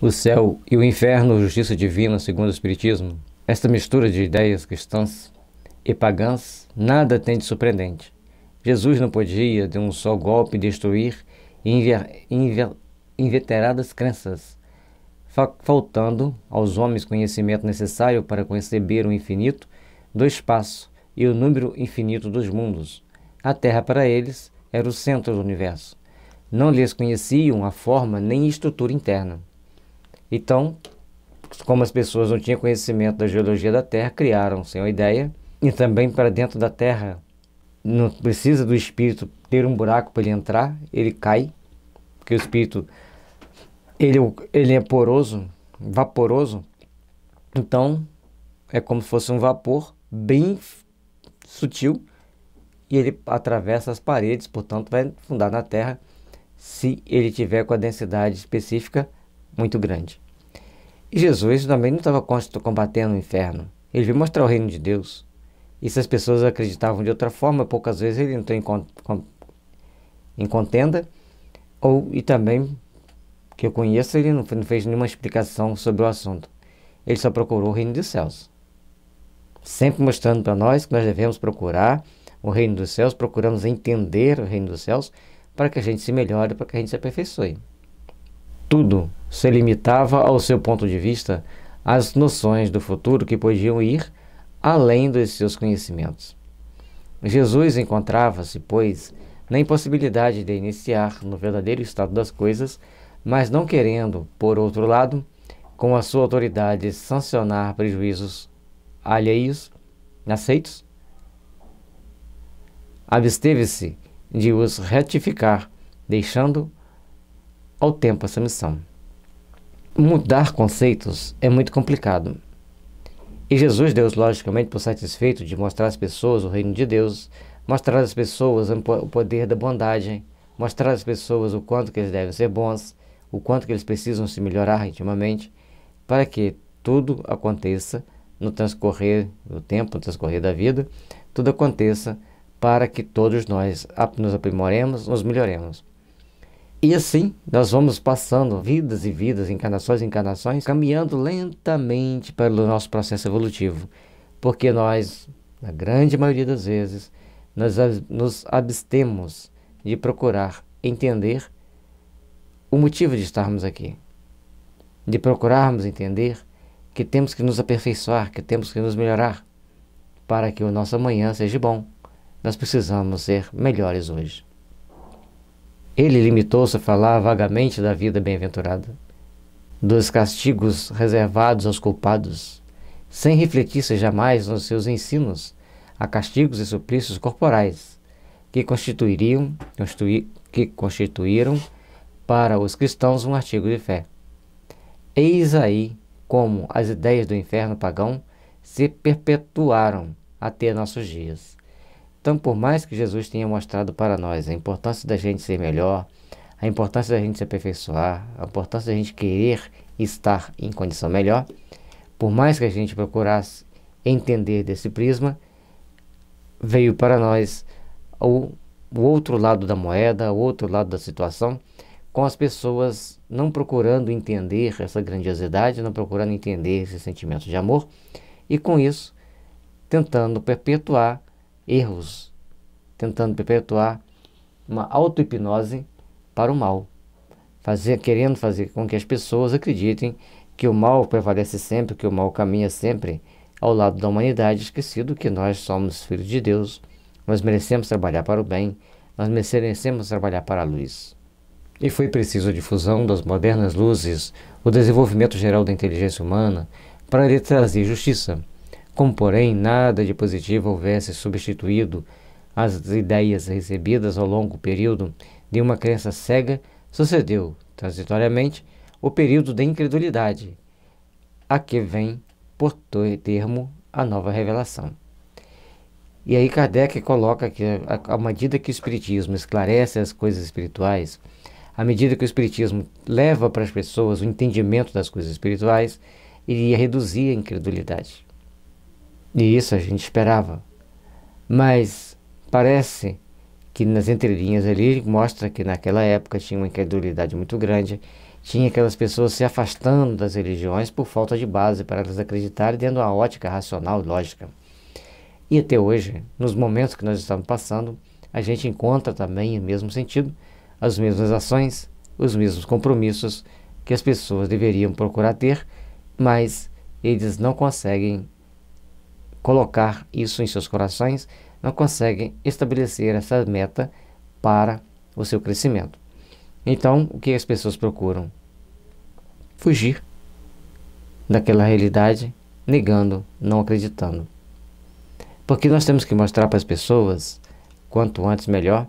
o céu e o inferno, justiça divina segundo o Espiritismo, esta mistura de ideias cristãs e pagãs, nada tem de surpreendente. Jesus não podia, de um só golpe, destruir inveteradas crenças, faltando aos homens conhecimento necessário para conceber o infinito do espaço e o número infinito dos mundos. A Terra, para eles, era o centro do universo. Não lhes conheciam a forma nem a estrutura interna. Então, como as pessoas não tinham conhecimento da geologia da Terra, criaram sem uma ideia. E também para dentro da Terra, não precisa do espírito ter um buraco para ele entrar, ele cai, porque o espírito ele, é ele é poroso, vaporoso. Então, é como se fosse um vapor bem sutil e ele atravessa as paredes, portanto, vai fundar na Terra se ele tiver com a densidade específica muito grande. E Jesus também não estava combatendo o inferno. Ele veio mostrar o reino de Deus. E se as pessoas acreditavam de outra forma, poucas vezes ele entrou em, con em contenda. Ou, e também, que eu conheço, ele não fez nenhuma explicação sobre o assunto. Ele só procurou o reino dos céus. Sempre mostrando para nós que nós devemos procurar o reino dos céus, procuramos entender o reino dos céus para que a gente se melhore, para que a gente se aperfeiçoe tudo se limitava ao seu ponto de vista às noções do futuro que podiam ir além dos seus conhecimentos. Jesus encontrava-se, pois, na impossibilidade de iniciar no verdadeiro estado das coisas, mas não querendo, por outro lado, com a sua autoridade sancionar prejuízos alheios, aceitos, absteve-se de os retificar, deixando ao tempo essa missão. Mudar conceitos é muito complicado. E Jesus deu logicamente por satisfeito de mostrar às pessoas o reino de Deus, mostrar às pessoas o poder da bondade, mostrar às pessoas o quanto que eles devem ser bons, o quanto que eles precisam se melhorar intimamente, para que tudo aconteça no transcorrer do tempo, no transcorrer da vida, tudo aconteça para que todos nós nos aprimoremos, nos melhoremos. E assim nós vamos passando vidas e vidas, encarnações e encarnações, caminhando lentamente pelo nosso processo evolutivo. Porque nós, na grande maioria das vezes, nós nos abstemos de procurar entender o motivo de estarmos aqui, de procurarmos entender que temos que nos aperfeiçoar, que temos que nos melhorar para que o nosso amanhã seja bom. Nós precisamos ser melhores hoje. Ele limitou-se a falar vagamente da vida bem-aventurada, dos castigos reservados aos culpados, sem refletir-se jamais nos seus ensinos a castigos e suplícios corporais, que constituiriam, que constituíram para os cristãos um artigo de fé. Eis aí como as ideias do inferno pagão se perpetuaram até nossos dias. Então, por mais que Jesus tenha mostrado para nós a importância da gente ser melhor, a importância da gente se aperfeiçoar, a importância da gente querer estar em condição melhor, por mais que a gente procurasse entender desse prisma, veio para nós o, o outro lado da moeda, o outro lado da situação, com as pessoas não procurando entender essa grandiosidade, não procurando entender esse sentimento de amor, e com isso tentando perpetuar erros, tentando perpetuar uma auto-hipnose para o mal, fazer, querendo fazer com que as pessoas acreditem que o mal prevalece sempre, que o mal caminha sempre ao lado da humanidade, esquecido que nós somos filhos de Deus, nós merecemos trabalhar para o bem, nós merecemos trabalhar para a luz. E foi preciso a difusão das modernas luzes, o desenvolvimento geral da inteligência humana, para lhe trazer justiça. Como, porém, nada de positivo houvesse substituído as ideias recebidas ao longo período de uma crença cega, sucedeu, transitoriamente, o período da incredulidade, a que vem por termo a nova revelação. E aí Kardec coloca que à medida que o espiritismo esclarece as coisas espirituais, à medida que o espiritismo leva para as pessoas o entendimento das coisas espirituais, iria reduzir a incredulidade. E isso a gente esperava. Mas parece que nas entrelinhas ali mostra que naquela época tinha uma incredulidade muito grande, tinha aquelas pessoas se afastando das religiões por falta de base para elas acreditarem dentro da ótica racional e lógica. E até hoje, nos momentos que nós estamos passando, a gente encontra também o mesmo sentido, as mesmas ações, os mesmos compromissos que as pessoas deveriam procurar ter, mas eles não conseguem colocar isso em seus corações, não conseguem estabelecer essa meta para o seu crescimento. Então, o que as pessoas procuram? Fugir daquela realidade, negando, não acreditando. Porque nós temos que mostrar para as pessoas, quanto antes melhor,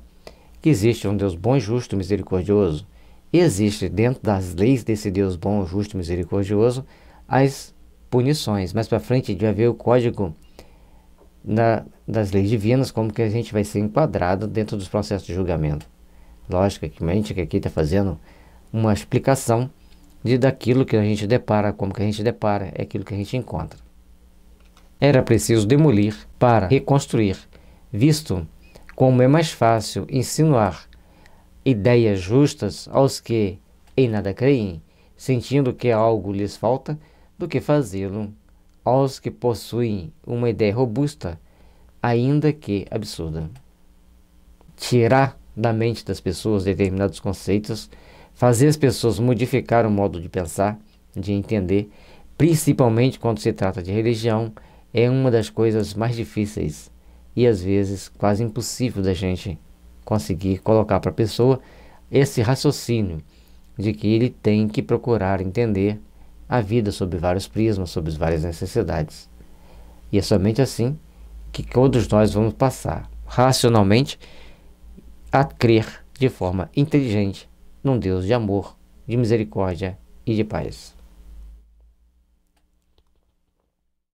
que existe um Deus bom, justo e misericordioso. E existe dentro das leis desse Deus bom, justo e misericordioso as punições. Mais para frente a gente vai ver o código da, das leis divinas, como que a gente vai ser enquadrado dentro dos processos de julgamento. Lógico que a aqui está fazendo uma explicação de daquilo que a gente depara, como que a gente depara, é aquilo que a gente encontra. Era preciso demolir para reconstruir, visto como é mais fácil insinuar ideias justas aos que em nada creem, sentindo que algo lhes falta, do que fazê-lo aos que possuem uma ideia robusta, ainda que absurda. Tirar da mente das pessoas determinados conceitos, fazer as pessoas modificar o modo de pensar, de entender, principalmente quando se trata de religião, é uma das coisas mais difíceis e às vezes quase impossível da gente conseguir colocar para a pessoa esse raciocínio de que ele tem que procurar entender a vida sob vários prismas, sob várias necessidades. E é somente assim que todos nós vamos passar racionalmente a crer de forma inteligente num Deus de amor, de misericórdia e de paz.